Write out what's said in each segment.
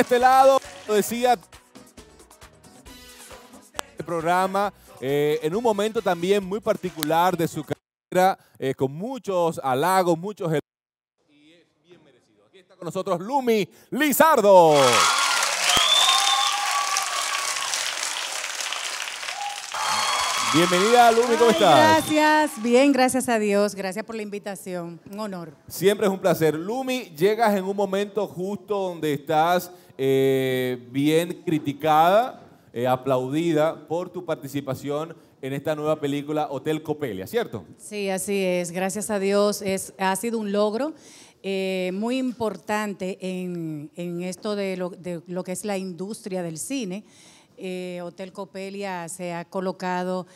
este lado, decía el programa, eh, en un momento también muy particular de su carrera, eh, con muchos halagos, muchos y es bien merecido. Aquí está con nosotros Lumi Lizardo. Bienvenida, Lumi, ¿cómo estás? Gracias, bien, gracias a Dios, gracias por la invitación, un honor. Siempre es un placer. Lumi, llegas en un momento justo donde estás eh, bien criticada, eh, aplaudida por tu participación en esta nueva película Hotel Copelia, ¿cierto? Sí, así es. Gracias a Dios es, ha sido un logro. Eh, muy importante en, esto de lo, que es la industria del cine. Hotel Copelia se ha colocado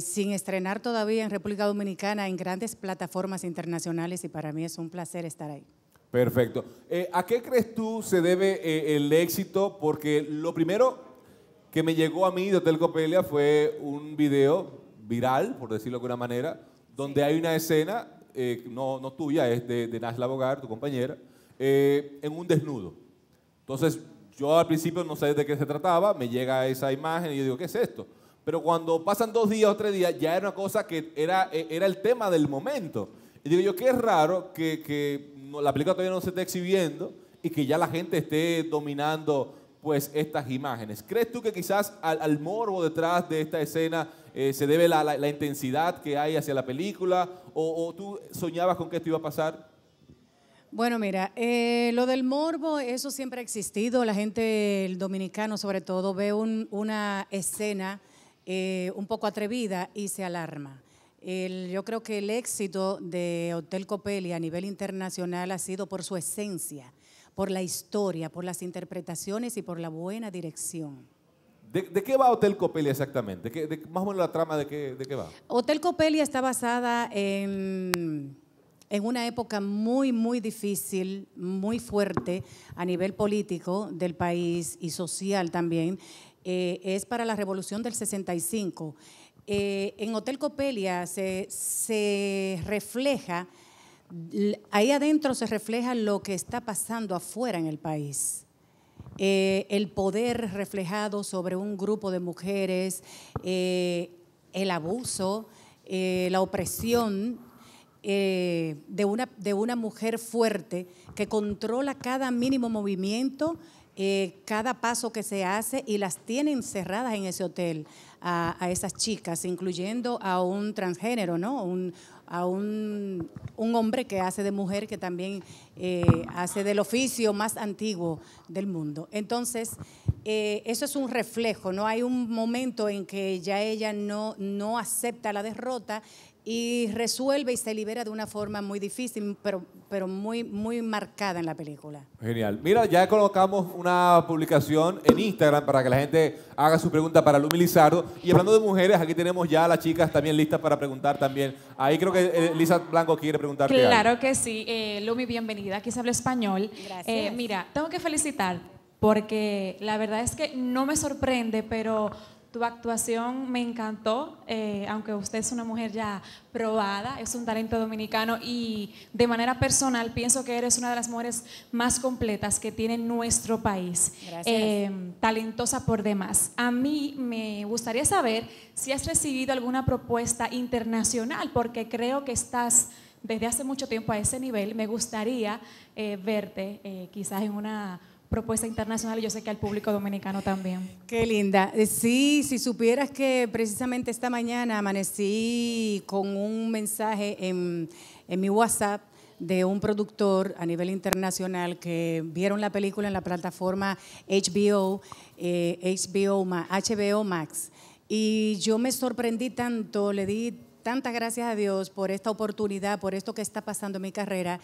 sin estrenar todavía en República Dominicana en grandes plataformas internacionales y para mí es un placer estar ahí. Perfecto. Eh, ¿A qué crees tú se debe eh, el éxito? Porque lo primero que me llegó a mí de Hotel Copelia fue un video viral, por decirlo de alguna manera, donde hay una escena, eh, no, no, tuya, es de, de Nasla tu compañera, en un desnudo. Entonces, yo al principio no sé de qué se trataba, me llega esa imagen y yo digo, ¿qué es esto? Pero cuando pasan dos días o tres días, ya era una cosa que era, era el tema del momento. Y digo yo, qué raro que, la película todavía no se esté exhibiendo y que ya la gente esté dominando pues estas imágenes. ¿Crees tú que quizás al, morbo detrás de esta escena eh, se debe la, la, intensidad que hay hacia la película? ¿O, tú soñabas con que esto iba a pasar? Bueno, mira, eh, lo del morbo, eso siempre ha existido. La gente, el dominicano sobre todo, ve una escena eh, un poco atrevida y se alarma yo creo que el éxito de Hotel Copelia a nivel internacional ha sido por su esencia, por la historia, por las interpretaciones y por la buena dirección. ¿De, qué va Hotel Copelia exactamente? más o menos la trama de qué, va. Hotel Copelia está basada en, una época muy, muy difícil, muy fuerte a nivel político del país y social también. Eh, es para la revolución del 65. Eh, en Hotel Copelia se, refleja, ahí adentro se refleja lo que está pasando afuera en el país. Eh, el poder reflejado sobre un grupo de mujeres, eh, el abuso, la opresión de, una, de una mujer fuerte que controla cada mínimo movimiento, cada paso que se hace y las tiene encerradas en ese hotel a, esas chicas, incluyendo a un transgénero, ¿no? a un, hombre que hace de mujer, que también eh, hace del oficio más antiguo del mundo. Entonces, eh, eso es un reflejo, ¿no? Hay un momento en que ya ella no, no acepta la derrota y resuelve y se libera de una forma muy difícil, pero, pero muy, muy marcada en la película. Genial. Mira, ya colocamos una publicación en Instagram para que la gente haga su pregunta para Lumi Lizardo. Y hablando de mujeres, aquí tenemos ya a las chicas también listas para preguntar también. Ahí creo que eh, Lisa Blanco quiere preguntar. Claro que sí. Eh, Lumi, bienvenida. Aquí se habla español. Gracias. Eh, mira, tengo que felicitar porque la verdad es que no me sorprende, pero tu actuación me encantó, eh, aunque usted es una mujer ya probada, es un talento dominicano y de manera personal pienso que eres una de las mujeres más completas que tiene nuestro país. Em, talentosa por demás. A mí me gustaría saber si has recibido alguna propuesta internacional, porque creo que estás desde hace mucho tiempo a ese nivel. Me gustaría eh, verte eh, quizás en una propuesta internacional y yo sé que al público dominicano también. Qué linda. Eh, sí, si supieras que precisamente esta mañana amanecí con un mensaje en, mi WhatsApp de un productor a nivel internacional que vieron la película en la plataforma HBO, HBO, eh, HBO Max. Y yo me sorprendí tanto, le di tantas gracias a Dios por esta oportunidad, por esto que está pasando en mi carrera.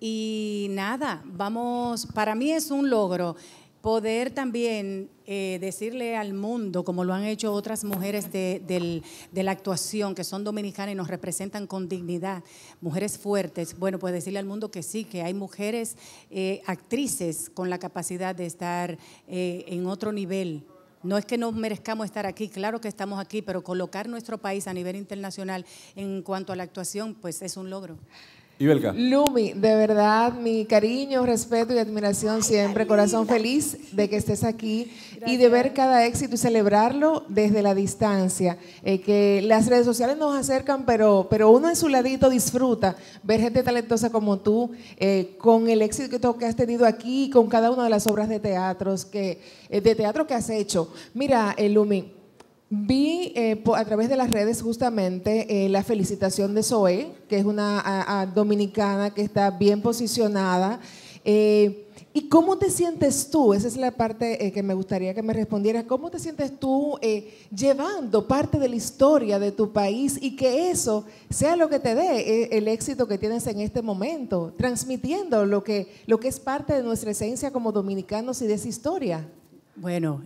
Y nada, vamos, para mí es un logro poder también eh, decirle al mundo, como lo han hecho otras mujeres de, la actuación, que son dominicanas y nos representan con dignidad, mujeres fuertes, bueno, pues decirle al mundo que sí, que hay mujeres eh, actrices con la capacidad de estar eh, en otro nivel no es que no merezcamos estar aquí, claro que estamos aquí, pero colocar nuestro país a nivel internacional en cuanto a la actuación, pues es un logro. Y Belga. Lumi, de verdad, mi cariño, respeto y admiración siempre, corazón feliz de que estés aquí y de ver cada éxito y celebrarlo desde la distancia. Eh, que las redes sociales nos acercan, pero, pero uno en su ladito disfruta ver gente talentosa como tú, eh, con el éxito que has tenido aquí, con cada una de las obras de teatros que, eh, de teatro que has hecho. Mira, Lumi. Vi eh, a través de las redes justamente eh, la felicitación de Zoe, que es una dominicana que está bien posicionada. Eh, ¿Y cómo te sientes tú? Esa es la parte que me gustaría que me respondieras. ¿Cómo te sientes tú llevando parte de la historia de tu país y que eso sea lo que te dé el éxito que tienes en este momento, transmitiendo lo que, lo que es parte de nuestra esencia como dominicanos y de esa historia? Bueno,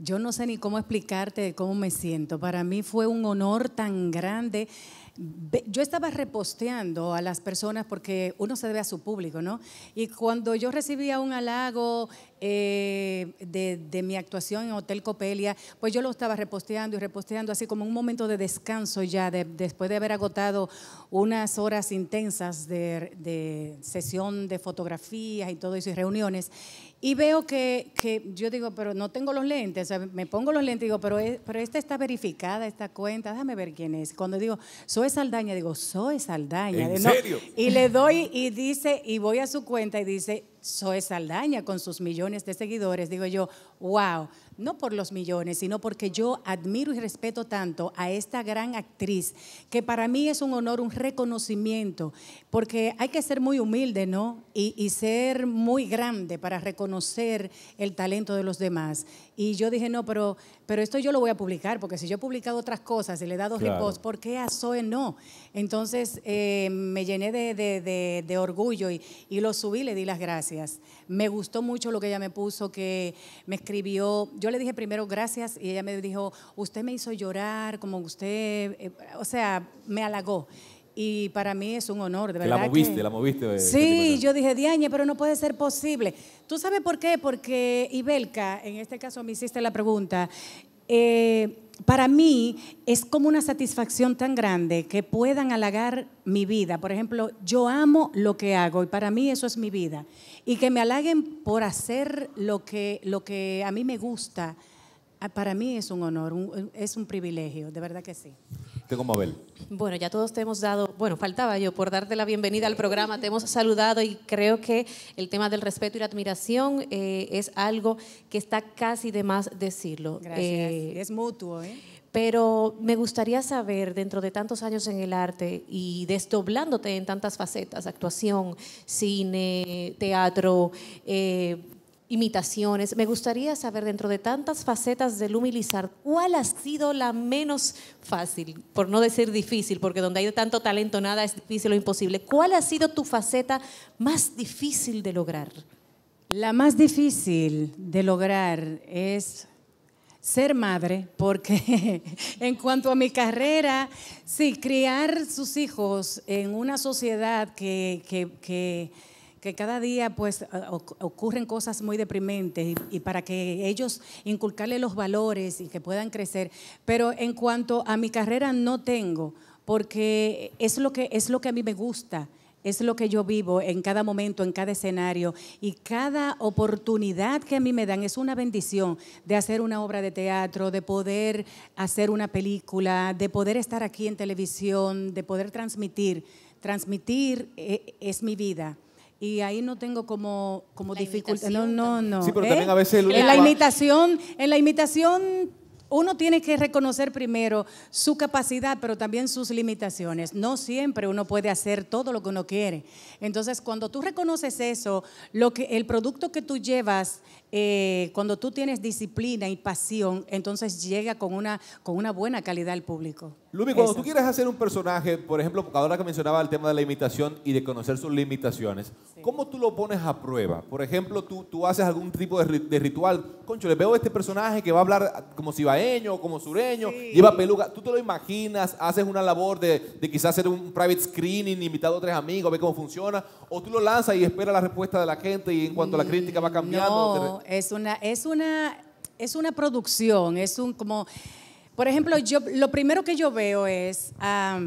yo no sé ni cómo explicarte cómo me siento. Para mí fue un honor tan grande. Yo estaba reposteando a las personas porque uno se debe a su público, ¿no? Y cuando yo recibía un halago eh, de, mi actuación en Hotel Copelia, pues yo lo estaba reposteando y reposteando, así como un momento de descanso ya, después de haber agotado unas horas intensas de, de sesión de fotografías y todo eso y reuniones. Y veo que, que, yo digo, pero no tengo los lentes, o sea, me pongo los lentes y digo, pero, pero esta está verificada, esta cuenta, déjame ver quién es. Cuando digo, soy Saldaña, digo, soy Saldaña. ¿En serio? Y le doy y dice, y voy a su cuenta y dice, soy Saldaña con sus millones de seguidores. Digo yo, wow, no por los millones, sino porque yo admiro y respeto tanto a esta gran actriz, que para mí es un honor, un reconocimiento, porque hay que ser muy humilde, ¿no? Y, ser muy grande para reconocer el talento de los demás. Y yo dije, no, pero, pero esto yo lo voy a publicar, porque si yo he publicado otras cosas y le he dado ¿por qué a Zoe no? Entonces eh, me llené de, orgullo y, lo subí, le di las gracias. Me gustó mucho lo que ella me puso, que me escribió, le dije primero gracias y ella me dijo, usted me hizo llorar, como usted, eh, o sea, me halagó. Y para mí es un honor, de verdad. La moviste, la moviste. Eh, sí, yo dije, Diane, pero no puede ser posible. ¿Tú sabes por qué? Porque Ibelka, en este caso me hiciste la pregunta, eh, para mí es como una satisfacción tan grande que puedan halagar mi vida. Por ejemplo, yo amo lo que hago y para mí eso es mi vida. Y que me halaguen por hacer lo que, lo que a mí me gusta, para mí es un honor, es un privilegio, de verdad que sí. Bueno, ya todos te hemos dado, bueno, faltaba yo por darte la bienvenida al programa, te hemos saludado y creo que el tema del respeto y la admiración eh, es algo que está casi de más decirlo. Gracias. Eh, es mutuo, ¿eh? Pero me gustaría saber, dentro de tantos años en el arte y desdoblándote en tantas facetas, actuación, cine, teatro, imitaciones. Me gustaría saber, dentro de tantas facetas del humilizar, ¿cuál ha sido la menos fácil? Por no decir difícil, porque donde hay tanto talento nada es difícil o imposible. ¿Cuál ha sido tu faceta más difícil de lograr? La más difícil de lograr es ser madre, porque en cuanto a mi carrera, sí, criar sus hijos en una sociedad que que cada día pues eh, ocurren cosas muy deprimentes y, para que ellos inculcarle los valores y que puedan crecer. Pero en cuanto a mi carrera no tengo, porque es lo que, es lo que a mí me gusta. Es lo que yo vivo en cada momento, en cada escenario y cada oportunidad que a mí me dan es una bendición de hacer una obra de teatro, de poder hacer una película, de poder estar aquí en televisión, de poder transmitir. Transmitir eh, es mi vida y ahí no tengo como, como dificultad. No, no, no. Sí, pero ¿eh? también a veces en la imitación, en la imitación uno tiene que reconocer primero su capacidad, pero también sus limitaciones. No siempre uno puede hacer todo lo que uno quiere. Entonces, cuando tú reconoces eso, lo que, el producto que tú llevas, eh, cuando tú tienes disciplina y pasión, entonces llega con una, con una buena calidad al público. Lumi, cuando tú quieres hacer un personaje, por ejemplo, ahora que mencionaba el tema de la limitación y de conocer sus limitaciones, ¿cómo tú lo pones a prueba? Por ejemplo, tú, tú haces algún tipo de, ritual. Concho, le veo este personaje que va a hablar como si va a como sureño, lleva peluca. Tú te lo imaginas, haces una labor de, quizás hacer un private screening, invitado a tres amigos, ver cómo funciona, o tú lo lanzas y esperas la respuesta de la gente y en cuanto la crítica va cambiando. No, es una, es una, es una producción, es un como, por ejemplo, yo lo primero que yo veo es a,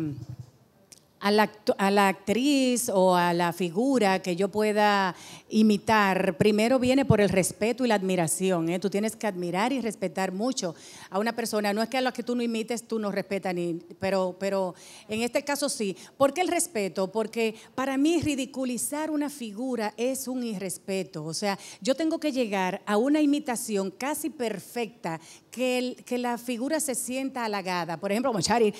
la, a la actriz o a la figura que yo pueda imitar, primero viene por el respeto y la admiración. ¿eh? Tú tienes que admirar y respetar mucho a una persona. No es que a la que tú no imites tú no respetas, ni, pero, pero en este caso sí. ¿Por qué el respeto? Porque para mí ridiculizar una figura es un irrespeto. O sea, yo tengo que llegar a una imitación casi perfecta que, la figura se sienta halagada. Por ejemplo, como Chari,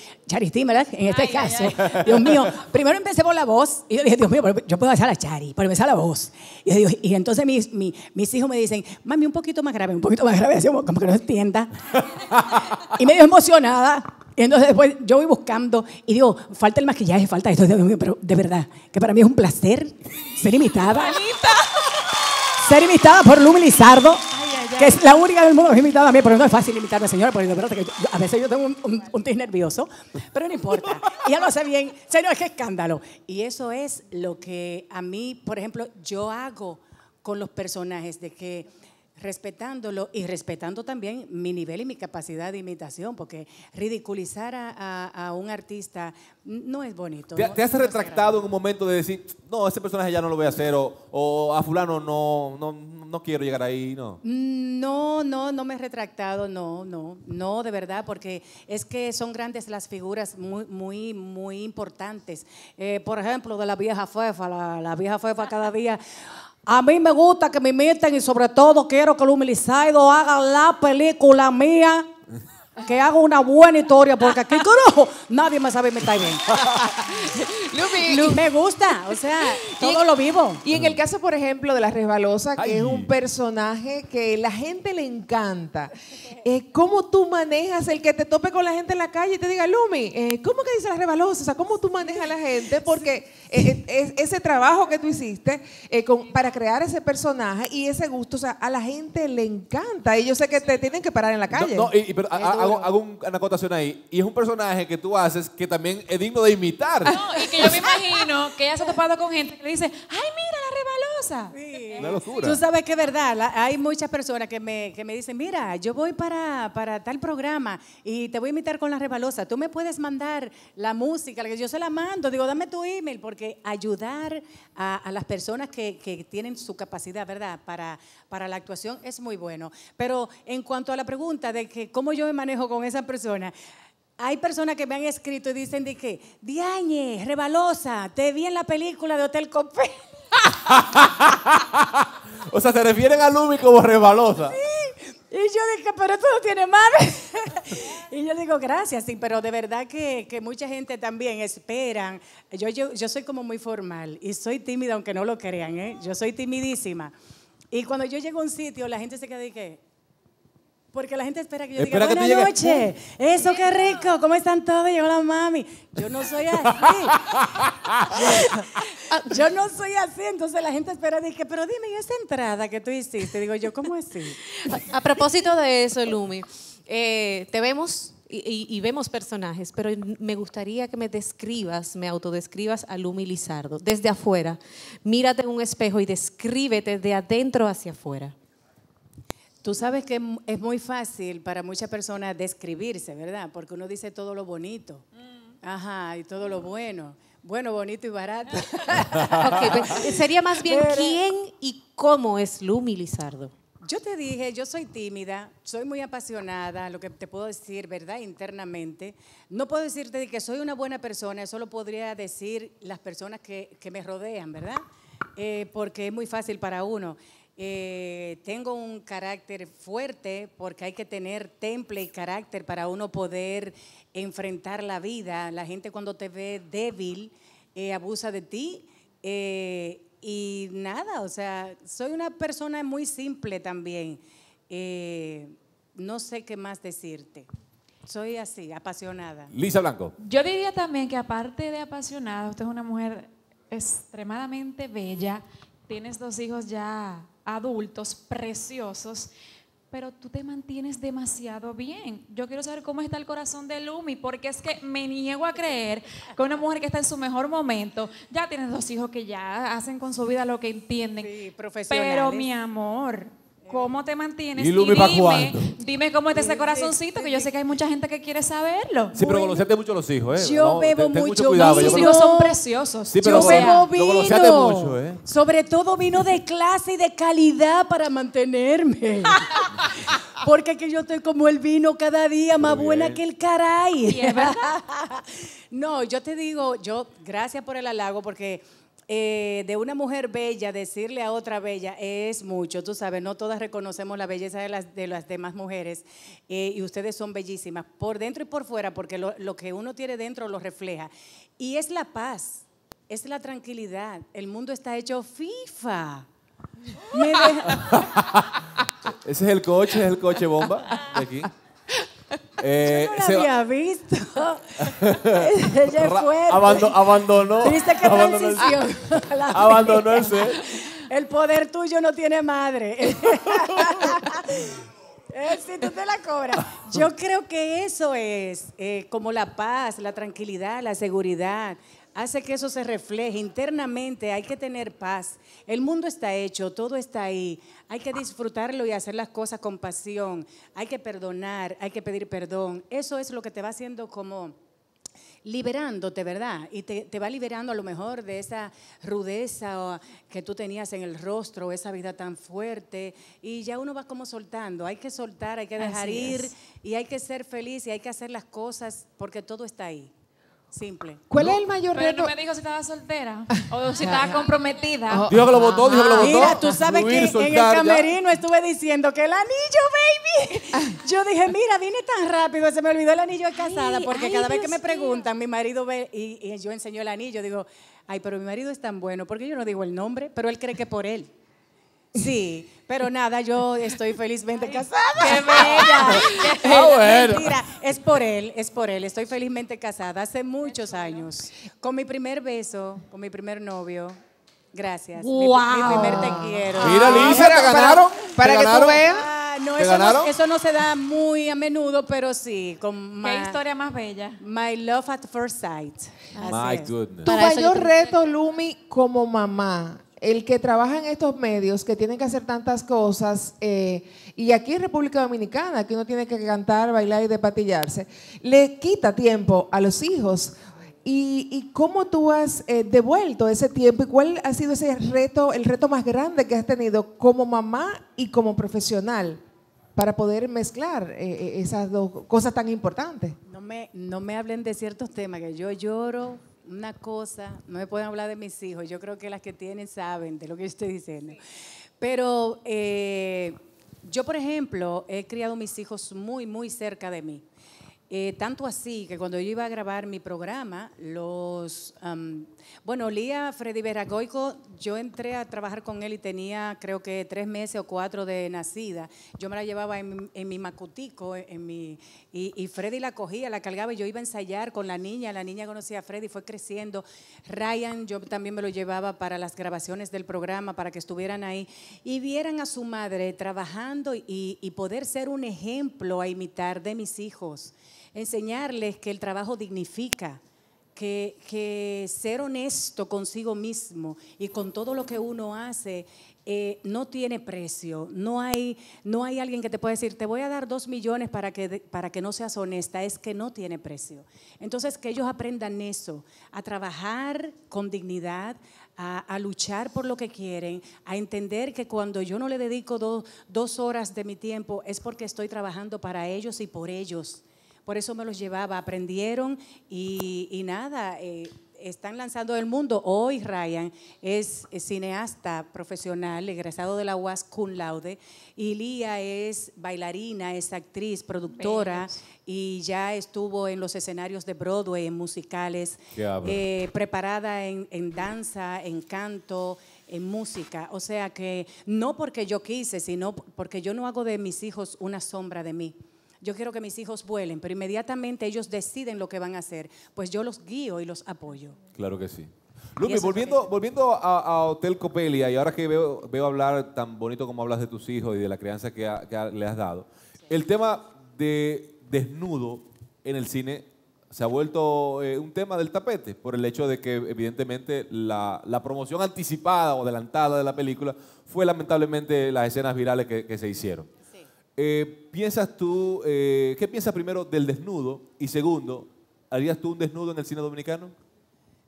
¿verdad? En este caso. Dios mío, primero empecé por la voz y yo dije, Dios mío, yo puedo hacer a Chari, pero empezar la voz. Y entonces mis, mis, hijos me dicen, mami, un poquito más grave, un poquito más grave, como que no se entienda. y medio emocionada. Y entonces después yo voy buscando y digo, falta el maquillaje, falta esto, pero de verdad, que para mí es un placer ser imitada. ser imitada por Lumi Lizardo que es la única del mundo que me invitado a mí, pero no es fácil imitarme, señora, porque la verdad que a veces yo tengo un, un, nervioso, pero no importa. Y lo hace bien. Señor, es que escándalo. Y eso es lo que a mí, por ejemplo, yo hago con los personajes, de que respetándolo y respetando también mi nivel y mi capacidad de imitación, porque ridiculizar a, un artista no es bonito. ¿Te, has retractado en un momento de decir, no, ese personaje ya no lo voy a hacer, o, a fulano no, no, no quiero llegar ahí, no? No, no, no me he retractado, no, no, no, de verdad, porque es que son grandes las figuras muy, muy, muy importantes. Eh, por ejemplo, de la vieja Fefa, la, vieja Fuefa cada día... A mí me gusta que me imiten y sobre todo quiero que el humilizado haga la película mía. Que haga una buena historia porque aquí, carajo, nadie me sabe imitar bien. Lumi, Me gusta, o sea, todo lo vivo. Y en el caso, por ejemplo, de la resbalosa, que es un personaje que la gente le encanta. Eh, ¿Cómo tú manejas el que te tope con la gente en la calle y te diga, Lumi, eh, ¿cómo que dice la resbalosa? O sea, ¿cómo tú manejas a la gente? Porque e, e, ese trabajo que tú hiciste eh, para crear ese personaje y ese gusto, o sea, a la gente le encanta. Y yo sé que te tienen que parar en la calle. No, y, pero hago, una acotación ahí. Y es un personaje que tú haces que también es digno de imitar. y yo me imagino que ya se ha topado con gente que le dice, ay, mira la rebalosa. Sí. Una locura. Tú sabes que es verdad, hay muchas personas que me, dicen, mira, yo voy para, tal programa y te voy a invitar con la rebalosa, tú me puedes mandar la música, yo se la mando, digo, dame tu email, porque ayudar a, las personas que, tienen su capacidad, ¿verdad?, para, para la actuación es muy bueno. Pero en cuanto a la pregunta de que cómo yo me manejo con esa persona, hay personas que me han escrito y dicen de que, Diañe, rebalosa, te vi en la película de Hotel Copé. o sea, se refieren a Lumi como rebalosa. Y yo dije, pero esto no tiene madre. y yo digo, gracias, sí, pero de verdad que, mucha gente también espera. Yo, yo, yo soy como muy formal y soy tímida, aunque no lo crean, ¿eh? Yo soy timidísima. Y cuando yo llego a un sitio, la gente se queda de que, porque la gente espera que yo diga, buenas noches, eso qué rico, ¿cómo están todos? Llegó la mami. Yo no soy así. yo no soy así, entonces la gente espera, dice, pero dime, ¿y esa entrada que tú hiciste? Digo yo, ¿cómo así? A, propósito de eso, Lumi, eh, te vemos y, y, vemos personajes, pero me gustaría que me describas, me autodescribas a Lumi Lizardo, desde afuera. Mírate en un espejo y descríbete de adentro hacia afuera. Tú sabes que es muy fácil para muchas personas describirse, ¿verdad? Porque uno dice todo lo bonito, mm. ajá, y todo lo bueno. Bueno, bonito y barato. Pues, sería más bien quién y cómo es Lumi Lizardo. Yo te dije, yo soy tímida, soy muy apasionada, lo que te puedo decir, ¿verdad? Internamente. No puedo decirte que soy una buena persona, solo podría decir las personas que, que me rodean, ¿verdad? Eh, porque es muy fácil para uno. Eh, tengo un carácter fuerte porque hay que tener temple y carácter para uno poder enfrentar la vida. La gente cuando te ve débil eh, abusa de ti. Eh, y nada, o sea, soy una persona muy simple también. no sé qué más decirte. Soy así, apasionada. Lisa Blanco. Yo diría también que aparte de apasionada, usted es una mujer extremadamente bella tienes dos hijos ya adultos, preciosos, pero tú te mantienes demasiado bien. Yo quiero saber cómo está el corazón de Lumi, porque es que me niego a creer que una mujer que está en su mejor momento, ya tiene dos hijos que ya hacen con su vida lo que entienden. Sí, profesionales. Pero mi amor, ¿Cómo te mantienes? Y, dime, dime cómo está ese corazoncito, que yo sé que hay mucha gente que quiere saberlo. Sí, pero conociste mucho los hijos, ¿eh? Yo bebo mucho vino. yo hijos son preciosos. Sí, pero Yo bebo vino. mucho, ¿eh? Sobre todo vino de clase y de calidad para mantenerme. Porque que yo estoy como el vino cada día más buena que el caray. no, yo te digo, yo gracias por el halago porque eh, de una mujer bella decirle a otra bella es mucho, tú sabes, no todas reconocemos la belleza de las, demás mujeres eh, y ustedes son bellísimas, por dentro y por fuera, porque lo, que uno tiene dentro lo refleja. Y es la paz, es la tranquilidad, el mundo está hecho FIFA. Ese es el coche, es el coche bomba de aquí. Eh, Yo no la había visto. Ella fue. abandonó. ¿Viste abandonó El... poder tuyo no tiene madre. Eh, si tú la cobras. Yo creo que eso es eh, como la paz, la tranquilidad, la seguridad, hace que eso se refleje internamente, hay que tener paz. El mundo está hecho, todo está ahí. Hay que disfrutarlo y hacer las cosas con pasión. Hay que perdonar, hay que pedir perdón. Eso es lo que te va haciendo como liberándote, ¿verdad? Y te, va liberando a lo mejor de esa rudeza que tú tenías en el rostro, esa vida tan fuerte. Y ya uno va como soltando. Hay que soltar, hay que dejar ir y hay que ser feliz y hay que hacer las cosas porque todo está ahí. Simple. ¿Cuál es el mayor reto? Pero no me dijo si estaba soltera o si estaba comprometida. Oh. Dijo que lo votó, dijo que lo votó. Mira, tú sabes que en el camerino estuve diciendo que el anillo, baby. Yo dije, mira, vine tan rápido, se me olvidó el anillo de casada, porque cada vez que me preguntan, mi marido ve y, y yo enseño el anillo, digo, ay, pero mi marido es tan bueno, porque yo no digo el nombre, pero él cree que por él. Sí, pero nada, yo estoy felizmente casada. ¡Qué bella! Qué ah, bueno. es por él, es por él. Estoy felizmente casada hace muchos años. Con mi primer beso, con mi primer novio. Gracias. Wow. Mi, primer te quiero. Mira, Lisa, te ganaron. Para, que tú veas. Ah, eso no, se da muy a menudo, pero sí. Con ¿Qué historia más bella? My love at first sight. My goodness. Tu mayor reto, Lumi, como mamá el que trabaja en estos medios, que tienen que hacer tantas cosas, eh, y aquí en República Dominicana, que uno tiene que cantar, bailar y depatillarse, le quita tiempo a los hijos. ¿Y, cómo tú has eh, devuelto ese tiempo y cuál ha sido ese reto, el reto más grande que has tenido como mamá y como profesional para poder mezclar eh, esas dos cosas tan importantes? No me, no me hablen de ciertos temas, que yo lloro una cosa, no me pueden hablar de mis hijos, yo creo que las que tienen saben de lo que yo estoy diciendo. Pero eh, yo, por ejemplo, he criado mis hijos muy, muy cerca de mí. Eh, tanto así que cuando yo iba a grabar mi programa, los. bueno, Lía Freddy Veragoico, yo entré a trabajar con él y tenía creo que tres meses o cuatro de nacida. Yo me la llevaba en, mi macutico, en mi, y, Freddy la cogía, la cargaba y yo iba a ensayar con la niña. La niña conocía a Freddy, fue creciendo. Ryan, yo también me lo llevaba para las grabaciones del programa, para que estuvieran ahí y vieran a su madre trabajando y poder ser un ejemplo a imitar de mis hijos enseñarles que el trabajo dignifica, que, ser honesto consigo mismo y con todo lo que uno hace eh, no tiene precio. No hay, no hay alguien que te pueda decir, te voy a dar dos millones para que, para que no seas honesta. Es que no tiene precio. Entonces, que ellos aprendan eso, a trabajar con dignidad, a, luchar por lo que quieren, a entender que cuando yo no le dedico dos horas de mi tiempo es porque estoy trabajando para ellos y por ellos por eso me los llevaba, aprendieron y, nada, eh, están lanzando el mundo. Hoy Ryan es, cineasta profesional, egresado de la UAS cum laude, y Lía es bailarina, es actriz, productora, y ya estuvo en los escenarios de Broadway, en musicales, eh, preparada en, en danza, en canto en música. O sea que no porque yo quise, sino porque yo no hago de mis hijos una sombra de mí yo quiero que mis hijos vuelen, pero inmediatamente ellos deciden lo que van a hacer, pues yo los guío y los apoyo. Claro que sí. Lumi, volviendo, volviendo a, Hotel Copelia, y ahora que veo, hablar tan bonito como hablas de tus hijos y de la crianza que, le has dado, el tema de desnudo en el cine se ha vuelto eh, un tema del tapete por el hecho de que evidentemente la, promoción anticipada o adelantada de la película fue lamentablemente las escenas virales que se hicieron. Eh, ¿Piensas tú, eh, qué piensas primero del desnudo? Y segundo, ¿harías tú un desnudo en el cine dominicano?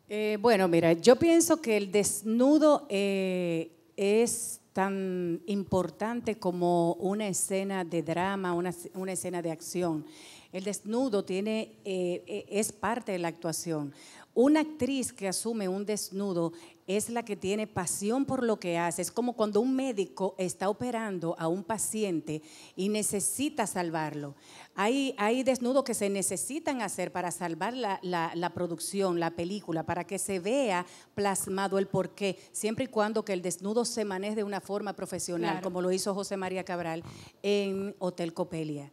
Eh, bueno, mira, yo pienso que el desnudo es tan importante como una escena de drama, una, escena de acción. El desnudo tiene, e, es parte de la actuación. Una actriz que asume un desnudo es la que tiene pasión por lo que hace. Es como cuando un médico está operando a un paciente y necesita salvarlo. Hay, desnudos que se necesitan hacer para salvar la, producción, la película, para que se vea plasmado el porqué, siempre y cuando que el desnudo se maneje de una forma profesional, como lo hizo José María Cabral en Hotel Copelia.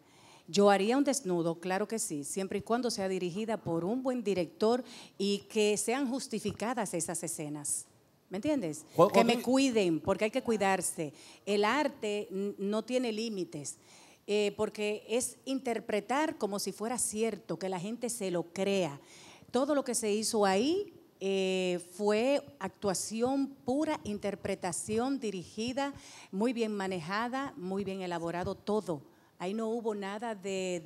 Yo haría un desnudo, claro que sí, siempre y cuando sea dirigida por un buen director y que sean justificadas esas escenas. ¿Me entiendes? que me cuiden, porque hay que cuidarse. El arte no tiene límites, eh, porque es interpretar como si fuera cierto, que la gente se lo crea. Todo lo que se hizo ahí eh, fue actuación pura, interpretación dirigida, muy bien manejada, muy bien elaborado todo Ahí no hubo nada de,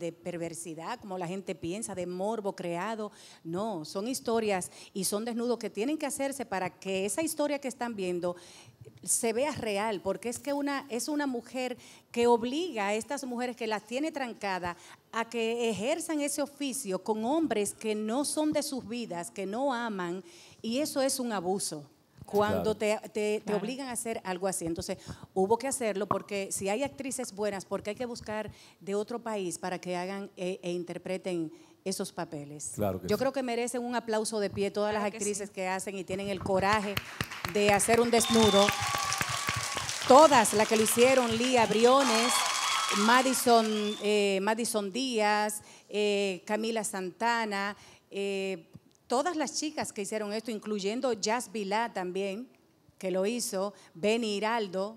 de, perversidad, como la gente piensa, de morbo creado. No, son historias y son desnudos que tienen que hacerse para que esa historia que están viendo se vea real, porque es que una, es una mujer que obliga a estas mujeres que las tiene trancadas a que ejerzan ese oficio con hombres que no son de sus vidas, que no aman, y eso es un abuso cuando te, obligan a hacer algo así. Entonces, hubo que hacerlo porque si hay actrices buenas, porque hay que buscar de otro país para que hagan e, e interpreten esos papeles. Yo creo que merecen un aplauso de pie todas las actrices que, hacen y tienen el coraje de hacer un desnudo. Todas las que lo hicieron, Lía Briones, Madison, eh, Madison Díaz, eh, Camila Santana, eh, todas las chicas que hicieron esto, incluyendo Jazz Vilá también, que lo hizo, Beni Hiraldo,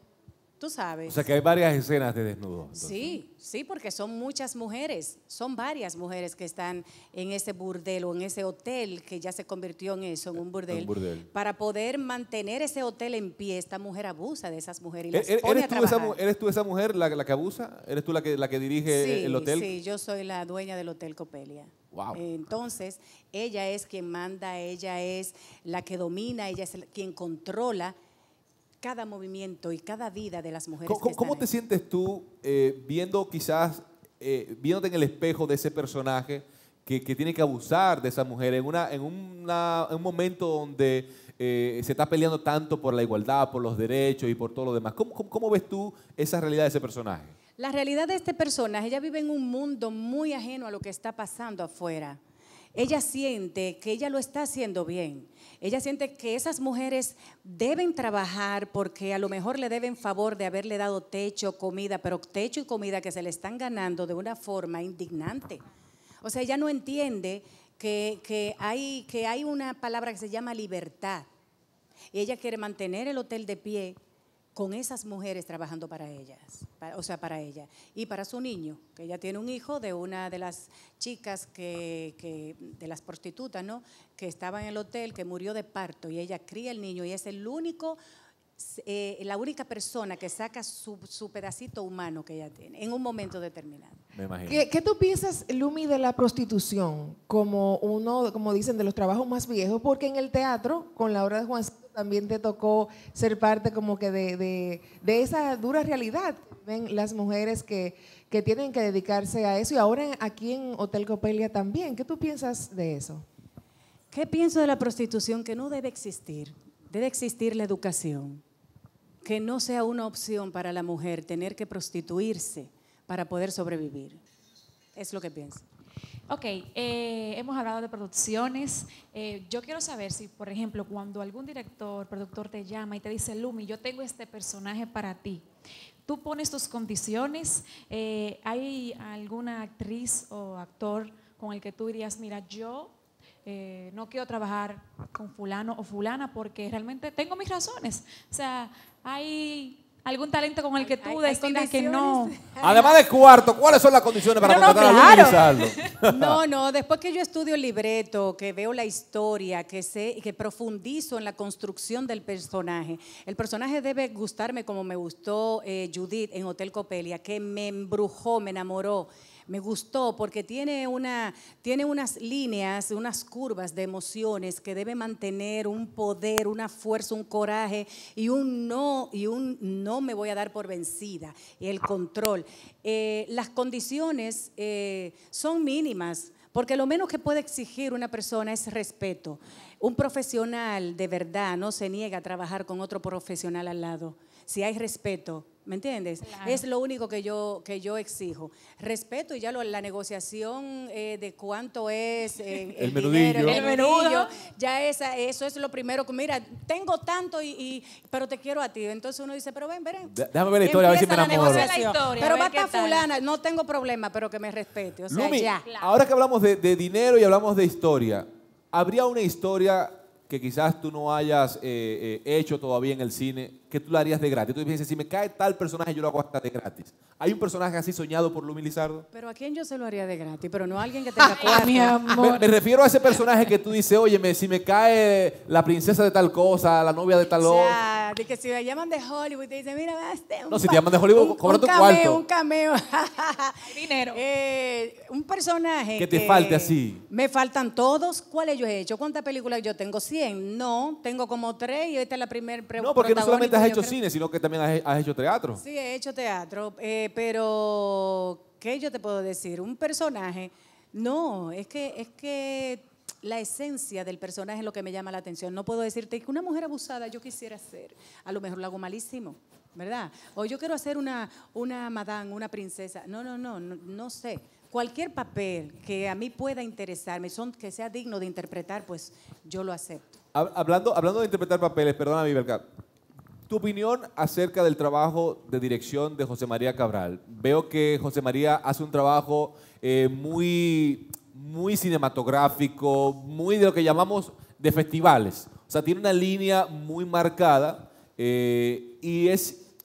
Tú sabes. O sea que hay varias escenas de desnudo. Sí, sí, porque son muchas mujeres, son varias mujeres que están en ese burdel o en ese hotel que ya se convirtió en eso, en un burdel. Para poder mantener ese hotel en pie, esta mujer abusa de esas mujeres y e-, las e-, ¿Eres, tú esa, ¿Eres tú esa mujer la, la, que abusa? ¿Eres tú la que, la que dirige el hotel? Sí, yo soy la dueña del Hotel Copelia. Wow. Entonces, ella es quien manda, ella es la que domina, ella es quien controla cada movimiento y cada vida de las mujeres. ¿Cómo, cómo te sientes tú eh, viendo quizás, eh, viéndote en el espejo de ese personaje que, que, tiene que abusar de esa mujer en, una, en, en un momento donde eh, se está peleando tanto por la igualdad, por los derechos y por todo lo demás? cómo, cómo ves tú esa realidad de ese personaje? La realidad de este personaje, ella vive en un mundo muy ajeno a lo que está pasando afuera ella siente que ella lo está haciendo bien. Ella siente que esas mujeres deben trabajar porque a lo mejor le deben favor de haberle dado techo, comida, pero techo y comida que se le están ganando de una forma indignante. O sea, ella no entiende que, hay, que hay una palabra que se llama libertad. Y ella quiere mantener el hotel de pie, con esas mujeres trabajando para ellas, o sea, para ella y para su niño, que ella tiene un hijo de una de las chicas que, de las prostitutas, ¿no? Que estaba en el hotel, que murió de parto y ella cría el niño y es el único eh, la única persona que saca su, pedacito humano que ella tiene en un momento determinado. Me imagino. ¿Qué, ¿Qué, tú piensas, Lumi, de la prostitución como uno, como dicen, de los trabajos más viejos? Porque en el teatro, con la obra de Juan también te tocó ser parte como que de, esa dura realidad. Ven las mujeres que, que, tienen que dedicarse a eso y ahora aquí en Hotel Copelia también. ¿Qué tú piensas de eso? ¿Qué pienso de la prostitución? Que no debe existir. Debe existir la educación. Que no sea una opción para la mujer tener que prostituirse para poder sobrevivir. Es lo que pienso. Ok, eh, hemos hablado de producciones. Eh, yo quiero saber si, por ejemplo, cuando algún director, productor te llama y te dice, Lumi, yo tengo este personaje para ti, tú pones tus condiciones. Eh, ¿Hay alguna actriz o actor con el que tú dirías, mira, yo no quiero trabajar con fulano o fulana porque realmente tengo mis razones. O sea, hay algún talento con el que tú decidas que no. Además de cuarto, ¿cuáles son las condiciones para no, no, a No, no, después que yo estudio el libreto, que veo la historia, que sé, y que profundizo en la construcción del personaje. El personaje debe gustarme como me gustó eh, Judith en Hotel Copelia, que me embrujó, me enamoró me gustó porque tiene, una, tiene unas líneas, unas curvas de emociones que debe mantener un poder, una fuerza, un coraje y un no, y un no me voy a dar por vencida, el control. Eh, las condiciones eh, son mínimas. Porque lo menos que puede exigir una persona es respeto. Un profesional de verdad no se niega a trabajar con otro profesional al lado. Si hay respeto, ¿Me entiendes? Es lo único que yo, que yo exijo. Respeto y ya la negociación eh, de cuánto es eh, el, el, menudillo, ya esa, eso es lo primero. Mira, tengo tanto, y, pero te quiero a ti. Entonces uno dice, pero ven, ven. Déjame ver la historia, a ver si me La pero basta fulana, no tengo problema, pero que me respete. ahora que hablamos de, dinero y hablamos de historia, ¿habría una historia que quizás tú no hayas eh, hecho todavía en el cine que tú lo harías de gratis. Tú dices, si me cae tal personaje, yo lo hago hasta de gratis. ¿Hay un personaje así soñado por Lumi Lizardo? Pero a quién yo se lo haría de gratis, pero no a alguien que tenga cuatro. Mi amor. Me, refiero a ese personaje que tú dices, oye, si me cae la princesa de tal cosa, la novia de tal otra. O sea, de que si me llaman de Hollywood, te dicen, mira, un No, si te llaman de Hollywood, cobra un tu cuarto. Un cameo, Dinero. Eh, un personaje que te falte así. Me faltan todos. ¿Cuáles yo he hecho? ¿Cuántas películas yo tengo? 100. No, tengo como tres y esta es la primera pregunta. No, porque no solamente hecho cine, sino que también has, hecho teatro. Sí, he hecho teatro, eh, pero ¿qué yo te puedo decir? Un personaje, no, es que, es que la esencia del personaje es lo que me llama la atención. No puedo decirte que una mujer abusada yo quisiera ser, a lo mejor lo hago malísimo. ¿Verdad? O yo quiero hacer una, una madame, una princesa. No, no, no, no, sé cualquier papel que a mí pueda interesarme, son, que sea digno de interpretar, pues yo lo acepto. Hablando, hablando de interpretar papeles, perdona mi tu opinión acerca del trabajo de dirección de José María Cabral. Veo que José María hace un trabajo eh, muy, muy cinematográfico, muy de lo que llamamos de festivales. O sea, tiene una línea muy marcada eh, y es,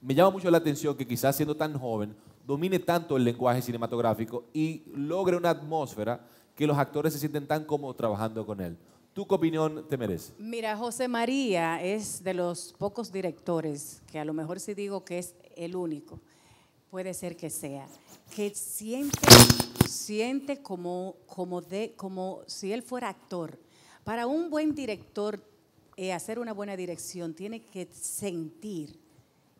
me llama mucho la atención que quizás siendo tan joven domine tanto el lenguaje cinematográfico y logre una atmósfera que los actores se sienten tan cómodos trabajando con él. ¿Tú opinión te merece? Mira, José María es de los pocos directores, que a lo mejor si digo que es el único, puede ser que sea, que siente, siente como, como, de, como si él fuera actor. Para un buen director, eh, hacer una buena dirección, tiene que sentir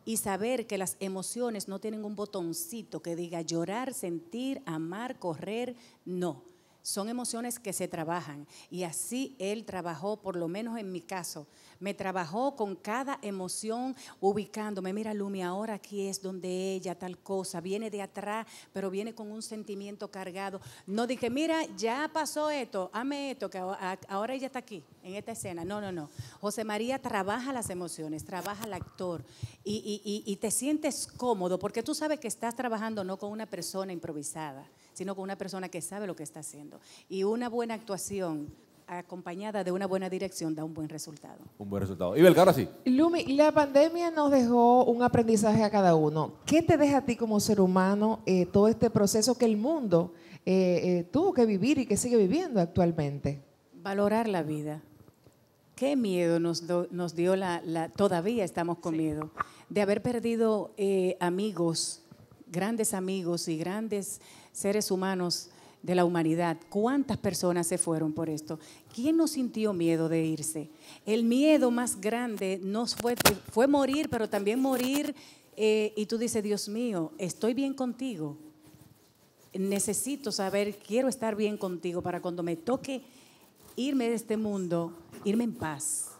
y saber que las emociones no tienen un botoncito que diga llorar, sentir, amar, correr, no son emociones que se trabajan y así Él trabajó, por lo menos en mi caso, me trabajó con cada emoción ubicándome. Mira, Lumi, ahora aquí es donde ella tal cosa, viene de atrás, pero viene con un sentimiento cargado. No dije, mira, ya pasó esto, Ame esto, que ahora ella está aquí, en esta escena. No, no, no. José María trabaja las emociones, trabaja el actor y, y te sientes cómodo porque tú sabes que estás trabajando no con una persona improvisada sino con una persona que sabe lo que está haciendo. Y una buena actuación acompañada de una buena dirección da un buen resultado. Un buen resultado. Y ahora sí. Lumi, la pandemia nos dejó un aprendizaje a cada uno. ¿Qué te deja a ti como ser humano eh, todo este proceso que el mundo eh, eh, tuvo que vivir y que sigue viviendo actualmente? Valorar la vida. Qué miedo nos, dio la, Todavía estamos con miedo de haber perdido amigos, grandes amigos y grandes seres humanos de la humanidad. ¿Cuántas personas se fueron por esto? ¿Quién no sintió miedo de irse? El miedo más grande no fue, fue morir, pero también morir eh, y tú dices, Dios mío, estoy bien contigo. Necesito saber, quiero estar bien contigo para cuando me toque irme de este mundo, irme en paz.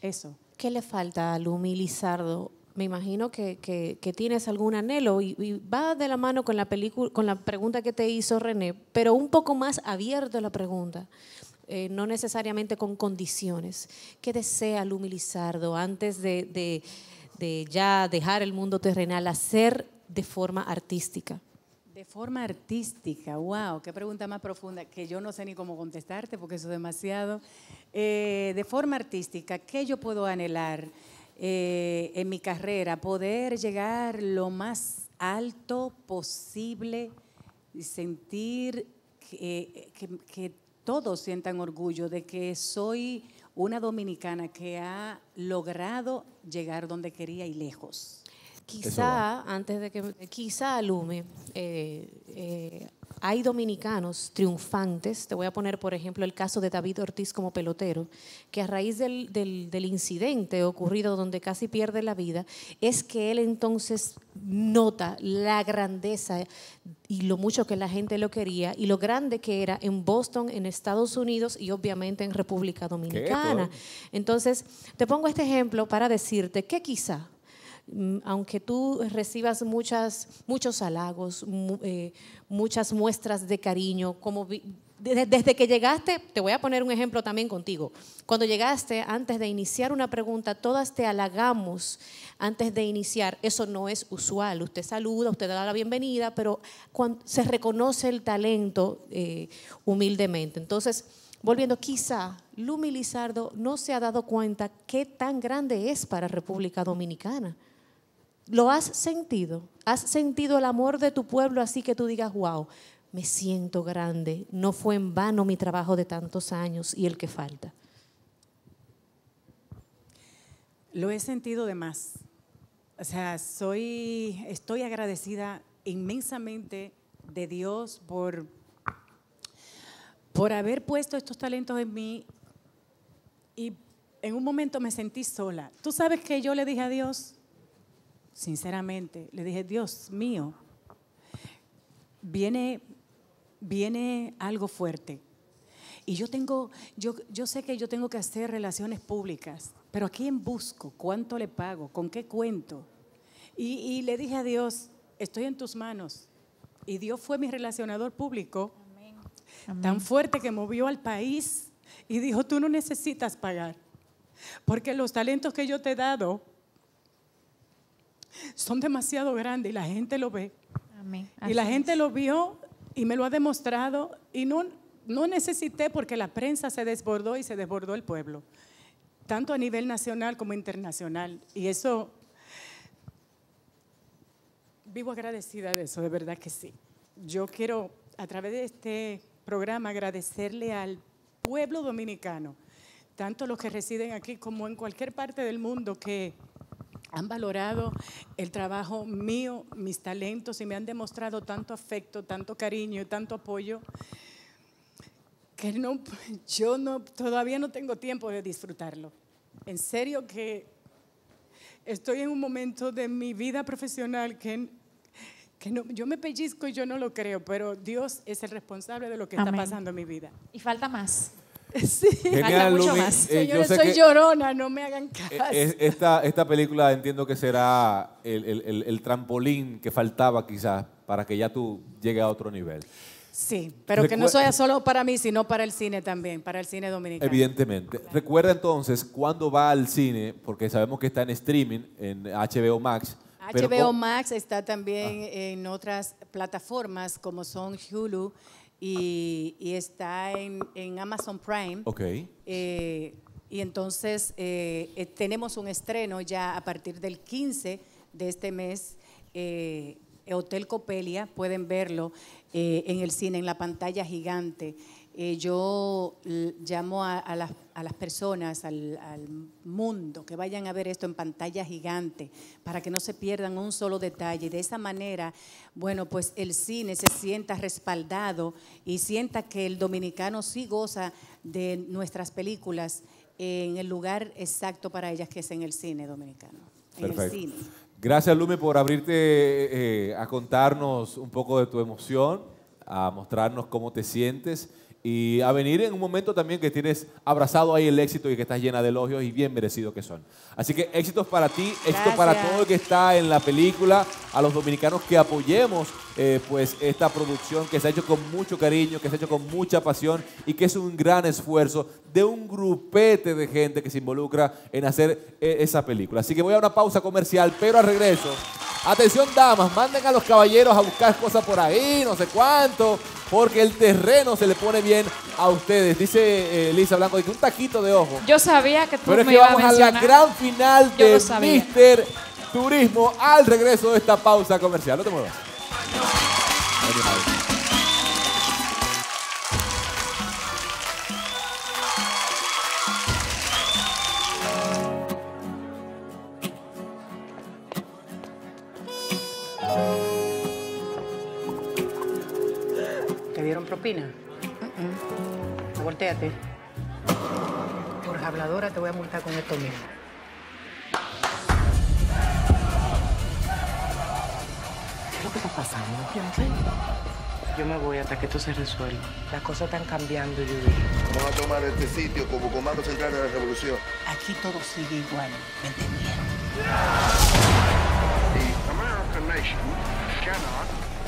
Eso. ¿Qué le falta al humilizado me imagino que, tienes algún anhelo y, va de la mano con la, película, con la pregunta que te hizo René, pero un poco más abierto la pregunta, eh, no necesariamente con condiciones. ¿Qué desea Lumi Lizardo antes de, ya dejar el mundo terrenal, hacer de forma artística? De forma artística, wow, qué pregunta más profunda, que yo no sé ni cómo contestarte porque eso es demasiado. Eh, de forma artística, ¿qué yo puedo anhelar? Eh, en mi carrera, poder llegar lo más alto posible y sentir que, todos sientan orgullo de que soy una dominicana que ha logrado llegar donde quería y lejos. Quizá, antes de que, quizá Lume, eh, eh, hay dominicanos triunfantes, te voy a poner por ejemplo el caso de David Ortiz como pelotero, que a raíz del, incidente ocurrido donde casi pierde la vida, es que él entonces nota la grandeza y lo mucho que la gente lo quería y lo grande que era en Boston, en Estados Unidos y obviamente en República Dominicana. Entonces, te pongo este ejemplo para decirte que quizá Mm, aunque tú recibas muchas, muchos halagos, eh, muchas muestras de cariño, como desde que llegaste, te voy a poner un ejemplo también contigo. Cuando llegaste, antes de iniciar una pregunta, todas te halagamos antes de iniciar. Eso no es usual. Usted saluda, usted da la bienvenida, pero cuando se reconoce el talento eh, humildemente. Entonces, volviendo, quizá Lumi Lizardo no se ha dado cuenta qué tan grande es para República Dominicana. ¿Lo has sentido? ¿Has sentido el amor de tu pueblo así que tú digas, wow, me siento grande, no fue en vano mi trabajo de tantos años y el que falta? Lo he sentido de más. O sea, soy, estoy agradecida inmensamente de Dios por, por haber puesto estos talentos en mí y en un momento me sentí sola. Tú sabes que yo le dije a Dios, sinceramente, le dije, Dios mío, viene, viene algo fuerte. Y yo tengo, yo, yo sé que yo tengo que hacer relaciones públicas, pero ¿a quién busco? ¿Cuánto le pago? ¿Con qué cuento? Y, le dije a Dios, estoy en tus manos. Y Dios fue mi relacionador público, tan fuerte que movió al país y dijo, tú no necesitas pagar, porque los talentos que yo te he dado son demasiado grandes y la gente lo ve. Y la gente lo vio y me lo ha demostrado y no, no necesité porque la prensa se desbordó y se desbordó el pueblo, tanto a nivel nacional como internacional. Y eso, vivo agradecida de eso, de verdad que sí. Yo quiero, a través de este programa, agradecerle al pueblo dominicano, tanto los que residen aquí como en cualquier parte del mundo que han valorado el trabajo mío, mis talentos y me han demostrado tanto afecto, tanto cariño y tanto apoyo que no, yo no, todavía no tengo tiempo de disfrutarlo. En serio que estoy en un momento de mi vida profesional que, que no, yo me pellizco y yo no lo creo, pero Dios es el responsable de lo que está pasando en mi vida. Y falta más. Sí, Genial, mucho más. Eh, yo soy llorona, no me hagan eh, caso. Eh, esta, película entiendo que será el, trampolín que faltaba quizás para que ya tú llegues a otro nivel. Sí, pero que no sea solo para mí, sino para el cine también, para el cine dominicano. Evidentemente. Recuerda entonces cuándo va al cine, porque sabemos que está en streaming, en HBO Max. HBO Max está también ah. en otras plataformas como son Hulu, y, está en, Amazon Prime. Ok. Eh, y entonces eh, eh, tenemos un estreno ya a partir del 15 de este mes. Hotel Copelia, pueden verlo en el cine, en la pantalla gigante. Eh, yo llamo a, las, personas, al, mundo, que vayan a ver esto en pantalla gigante, para que no se pierdan un solo detalle. De esa manera, bueno, pues el cine se sienta respaldado y sienta que el dominicano sí goza de nuestras películas en el lugar exacto para ellas, que es en el cine dominicano. Gracias, Lume, por abrirte eh, eh, a contarnos un poco de tu emoción, a mostrarnos cómo te sientes y a venir en un momento también que tienes abrazado ahí el éxito y que estás llena de elogios y bien merecido que son. Así que éxitos para ti, éxitos para todo el que está en la película, a los dominicanos que apoyemos eh, pues esta producción que se ha hecho con mucho cariño, que se ha hecho con mucha pasión y que es un gran esfuerzo de un grupete de gente que se involucra en hacer eh, esa película. Así que voy a una pausa comercial, pero al regreso, atención damas, manden a los caballeros a buscar cosas por ahí, no sé cuánto porque el terreno se le pone bien a ustedes. Dice eh, Lisa Blanco, un taquito de ojo. Yo sabía que tú Pero es que vamos a, a, la gran final de Mister Turismo al regreso de esta pausa comercial. No te muevas. Carolina. Volteate. Por habladora te voy a multar con esto mismo. ¿Qué es lo que está pasando? Yo me voy hasta que esto se resuelva. Las cosas están cambiando, Judy. Vamos a tomar este sitio como comando central de la revolución. Aquí todo sigue igual, ¿me entendieron?